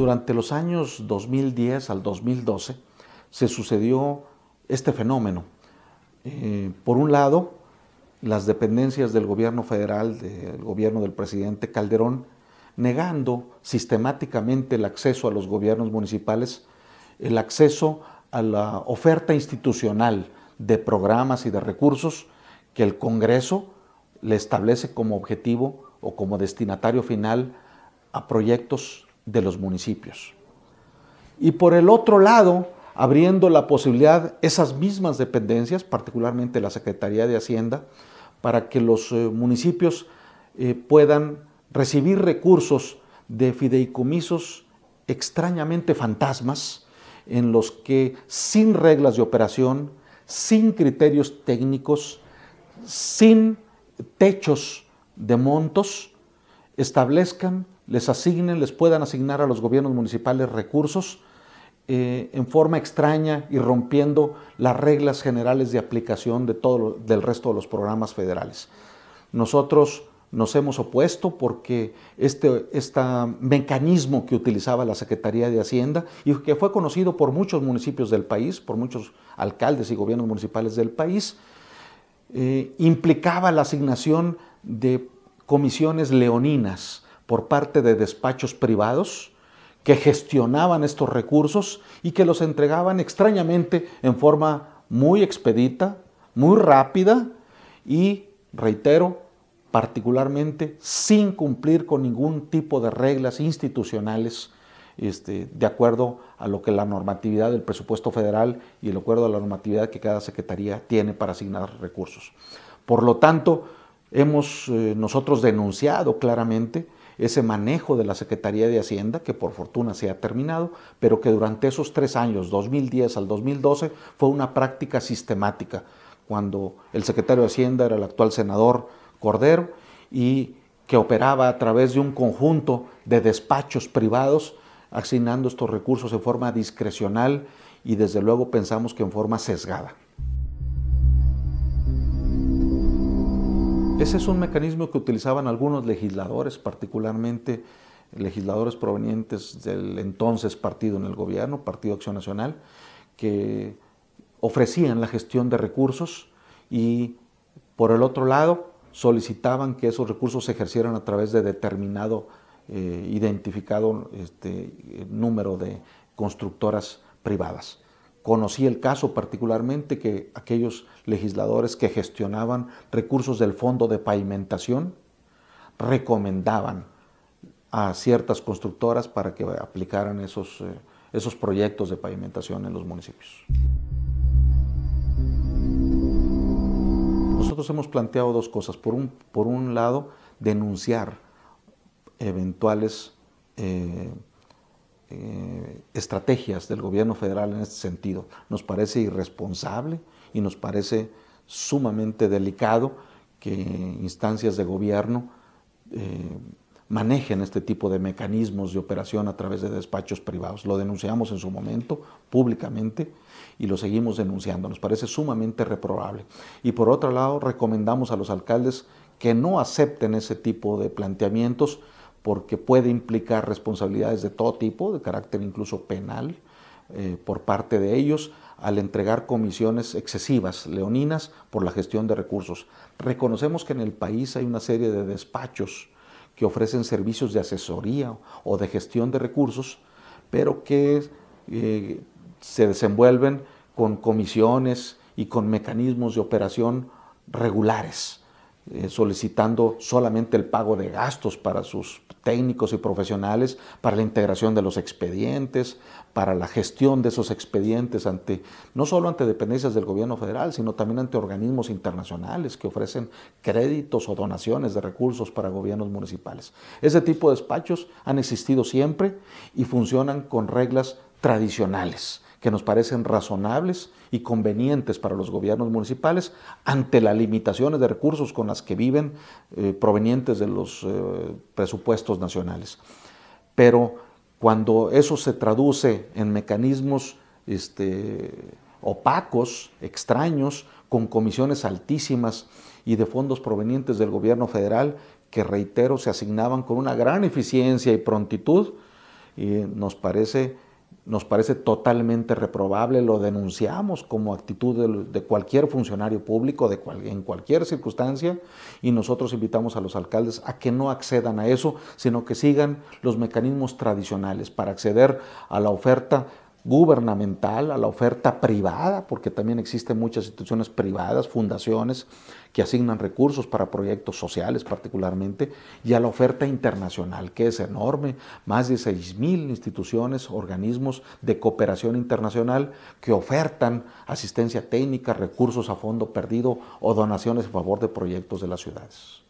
durante los años 2010 al 2012 se sucedió este fenómeno. Eh, por un lado, las dependencias del gobierno federal, del gobierno del presidente Calderón, negando sistemáticamente el acceso a los gobiernos municipales, el acceso a la oferta institucional de programas y de recursos que el Congreso le establece como objetivo o como destinatario final a proyectos de los municipios. Y por el otro lado, abriendo la posibilidad, esas mismas dependencias, particularmente la Secretaría de Hacienda, para que los eh, municipios eh, puedan recibir recursos de fideicomisos extrañamente fantasmas, en los que sin reglas de operación, sin criterios técnicos, sin techos de montos, establezcan les asignen, les puedan asignar a los gobiernos municipales recursos eh, en forma extraña y rompiendo las reglas generales de aplicación de todo del resto de los programas federales. Nosotros nos hemos opuesto porque este, este, mecanismo que utilizaba la Secretaría de Hacienda y que fue conocido por muchos municipios del país, por muchos alcaldes y gobiernos municipales del país, eh, implicaba la asignación de comisiones leoninas por parte de despachos privados que gestionaban estos recursos y que los entregaban extrañamente en forma muy expedita, muy rápida y, reitero, particularmente sin cumplir con ningún tipo de reglas institucionales este, de acuerdo a lo que la normatividad del presupuesto federal y el acuerdo a la normatividad que cada secretaría tiene para asignar recursos. Por lo tanto, hemos eh, nosotros denunciado claramente ese manejo de la Secretaría de Hacienda, que por fortuna se ha terminado, pero que durante esos tres años, 2010 al 2012, fue una práctica sistemática, cuando el secretario de Hacienda era el actual senador Cordero y que operaba a través de un conjunto de despachos privados, asignando estos recursos en forma discrecional y desde luego pensamos que en forma sesgada. Ese es un mecanismo que utilizaban algunos legisladores, particularmente legisladores provenientes del entonces partido en el gobierno, Partido Acción Nacional, que ofrecían la gestión de recursos y por el otro lado solicitaban que esos recursos se ejercieran a través de determinado, eh, identificado este, eh, número de constructoras privadas. Conocí el caso particularmente que aquellos legisladores que gestionaban recursos del fondo de pavimentación recomendaban a ciertas constructoras para que aplicaran esos, eh, esos proyectos de pavimentación en los municipios. Nosotros hemos planteado dos cosas. Por un, por un lado, denunciar eventuales eh, eh, estrategias del gobierno federal en este sentido. Nos parece irresponsable y nos parece sumamente delicado que instancias de gobierno eh, manejen este tipo de mecanismos de operación a través de despachos privados. Lo denunciamos en su momento públicamente y lo seguimos denunciando. Nos parece sumamente reprobable. Y por otro lado, recomendamos a los alcaldes que no acepten ese tipo de planteamientos porque puede implicar responsabilidades de todo tipo, de carácter incluso penal, eh, por parte de ellos al entregar comisiones excesivas, leoninas, por la gestión de recursos. Reconocemos que en el país hay una serie de despachos que ofrecen servicios de asesoría o de gestión de recursos, pero que eh, se desenvuelven con comisiones y con mecanismos de operación regulares. Eh, solicitando solamente el pago de gastos para sus técnicos y profesionales, para la integración de los expedientes, para la gestión de esos expedientes ante no solo ante dependencias del gobierno federal, sino también ante organismos internacionales que ofrecen créditos o donaciones de recursos para gobiernos municipales. Ese tipo de despachos han existido siempre y funcionan con reglas tradicionales que nos parecen razonables y convenientes para los gobiernos municipales ante las limitaciones de recursos con las que viven eh, provenientes de los eh, presupuestos nacionales. Pero cuando eso se traduce en mecanismos este, opacos, extraños, con comisiones altísimas y de fondos provenientes del gobierno federal que, reitero, se asignaban con una gran eficiencia y prontitud, eh, nos parece nos parece totalmente reprobable, lo denunciamos como actitud de, cualquier funcionario público de en cualquier circunstancia y nosotros invitamos a los alcaldes a que no accedan a eso, sino que sigan los mecanismos tradicionales para acceder a la oferta gubernamental, a la oferta privada, porque también existen muchas instituciones privadas, fundaciones que asignan recursos para proyectos sociales particularmente, y a la oferta internacional, que es enorme, más de 6.000 instituciones, organismos de cooperación internacional que ofertan asistencia técnica, recursos a fondo perdido o donaciones a favor de proyectos de las ciudades.